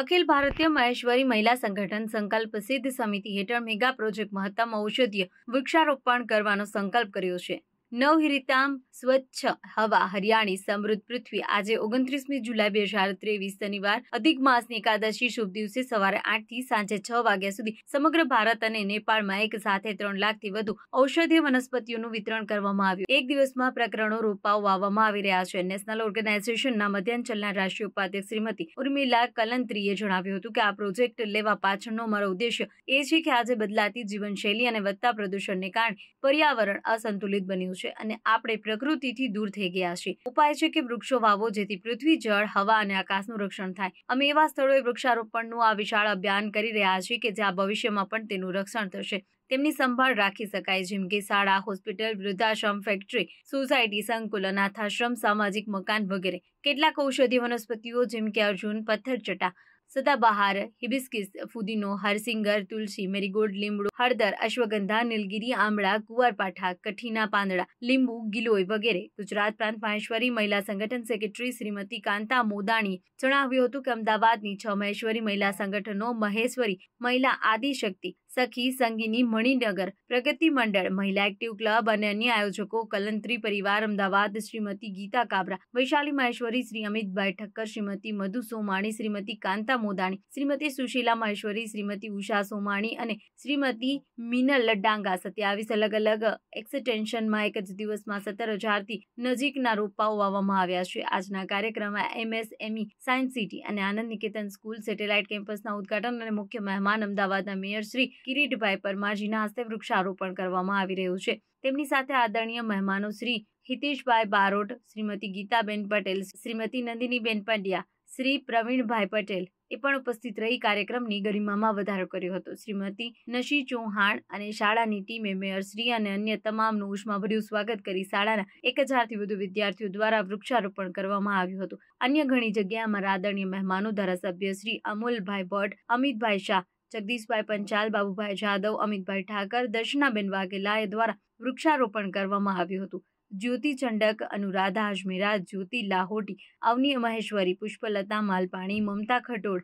અખિલ ભારતીય મહેશ્વરી મહિલા સંગઠન સંકલ્પ સિદ્ધ સમિતિ હેઠળ મેગા પ્રોજેક્ટ મહત્તમ ઔષધીય વૃક્ષારોપણ કરવાનો સંકલ્પ કર્યો છે નવહિરીતામ સ્વચ્છ હવા હરિયાણી સમૃદ્ધ પૃથ્વી આજે ઓગણત્રીસમી જુલાઈ બે હજાર ત્રેવીસ શનિવાર અધિક માસની એકાદશી શુભ દિવસે સવારે આઠ થી સાંજે છ વાગ્યા સુધી સમગ્ર ભારત અને નેપાળમાં એક સાથે ત્રણ લાખથી વધુ ઔષધીય વનસ્પતિઓનું વિતરણ કરવામાં આવ્યું એક દિવસમાં પ્રકરણો રોપાઓ વાવવામાં આવી રહ્યા છે નેશનલ ઓર્ગેનાઇઝેશનના મધ્યાંચલના રાષ્ટ્રીય ઉપાધ્યક્ષ શ્રીમતી ઉર્મિલા કલંત્રીએ જણાવ્યું હતું કે આ પ્રોજેક્ટ લેવા પાછળનો મારો ઉદ્દેશ્ય એ છે કે આજે બદલાતી જીવનશૈલી અને વધતા પ્રદૂષણને કારણે પર્યાવરણ અસંતુલિત બન્યું છે છે અને આપણે પ્રકૃતિથી દૂર થઈ ગયા છીએ ઉપાય છે કે વૃક્ષો વાવો જેથી પૃથ્વી જળ હવા અને આકાશનું રક્ષણ થાય અમે એવા સ્થળોએ વૃક્ષારોપણનું આ વિશાળ અભિયાન કરી રહ્યા છીએ કે જ્યાં ભવિષ્યમાં પણ તેનું રક્ષણ થશે તેમની સંભાળ રાખી શકાય જેમ કે શાળા હોસ્પિટલ વૃદ્ધાશ્રમ ફેક્ટરી સોસાયટી સંકુલ અનાથાશ્રમ સામાજિક મકાન વગેરે કેટલાક ઔષધિ વનસ્પતિઓ જેમ કે અર્જુન ચટા સદાબહાર હિબિસ્કિસ ફુદીનો હરસિંગર તુલસી મેરીગોલ્ડ લીમડો હળદર અશ્વગંધા નીલગીરી આમળા કુવારપાઠા કઠીના પાંદડા લીંબુ ગિલોય વગેરે ગુજરાત પ્રાંત મહેશ્વરી મહિલા સંગઠન સેક્રેટરી શ્રીમતી કાંતા મોદાણી જણાવ્યું હતું કે અમદાવાદની છ મહેશ્વરી મહિલા સંગઠનો મહેશ્વરી મહિલા આદિશક્તિ સખી સંગીની મણિનગર પ્રગતિ મંડળ મહિલા એક્ટિવ ક્લબ અને અન્ય આયોજકો કલંત્રી પરિવાર અમદાવાદ શ્રીમતી ગીતા કાબરા વૈશાલી માહેશ્વરી શ્રી અમિતભાઈ ઠક્કર શ્રીમતી મધુ સોમાણી શ્રીમતી કાંતા મોદાણી શ્રીમતી સુશીલા માહેશ્વરી શ્રીમતી ઉષા સોમાણી અને શ્રીમતી મિનલ ડાંગા સત્યાવીસ અલગ અલગ એક્સટેન્શનમાં એક જ દિવસમાં સત્તર હજારથી નજીકના રોપાઓ વાવવામાં આવ્યા છે આજના કાર્યક્રમમાં એમએસએમઈ સાયન્સ સિટી અને આનંદ નિકેતન સ્કૂલ સેટેલાઇટ કેમ્પસના ઉદઘાટન અને મુખ્ય મહેમાન અમદાવાદના મેયર શ્રી કિરીટભાઈ પરમાજીના હસ્તે વૃક્ષારોપણ કરવામાં આવી રહ્યું છે તેમની સાથે આદરણીય મહેમાનો શ્રી હિતેશભાઈ બારોટ શ્રીમતી ગીતાબેન પટેલ શ્રીમતી નંદિનીબેન પંડ્યા શ્રી પ્રવીણભાઈ પટેલ એ પણ ઉપસ્થિત રહી કાર્યક્રમની ગરિમામાં વધારો કર્યો હતો શ્રીમતી નશી ચૌહાણ અને શાળાની ટીમે મેયર શ્રી અને અન્ય તમામનું ઉષ્માભર્યું સ્વાગત કરી શાળાના એક હજારથી વધુ વિદ્યાર્થીઓ દ્વારા વૃક્ષારોપણ કરવામાં આવ્યું હતું અન્ય ઘણી જગ્યાએ અમારા આદરણીય મહેમાનો ધારાસભ્ય શ્રી અમુલભાઈ ભટ્ટ અમિતભાઈ શાહ જગદીશભાઈ પંચાલ બાબુભાઈ જાદવ અમિતભાઈ ઠાકર દર્શનાબેન વાઘેલાએ દ્વારા વૃક્ષારોપણ કરવામાં આવ્યું હતું જ્યોતિ ચંડક અનુરાધા અજમેરા જ્યોતિ લાહોટી અવની મહેશ્વરી પુષ્પલતા માલપાણી મમતા ખટોળ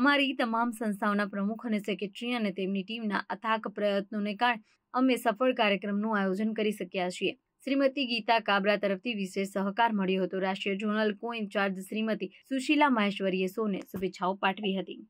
અમારી તમામ સંસ્થાઓના પ્રમુખ અને સેક્રેટરી અને તેમની ટીમના અથાક પ્રયત્નોને કારણે અમે સફળ કાર્યક્રમનું આયોજન કરી શક્યા છીએ શ્રીમતી ગીતા કાબરા તરફથી વિશેષ સહકાર મળ્યો હતો રાષ્ટ્રીય zonal co incharge Shrimati Sushila મહેશ્વરીએ સોને શુભેચ્છાઓ પાઠવી હતી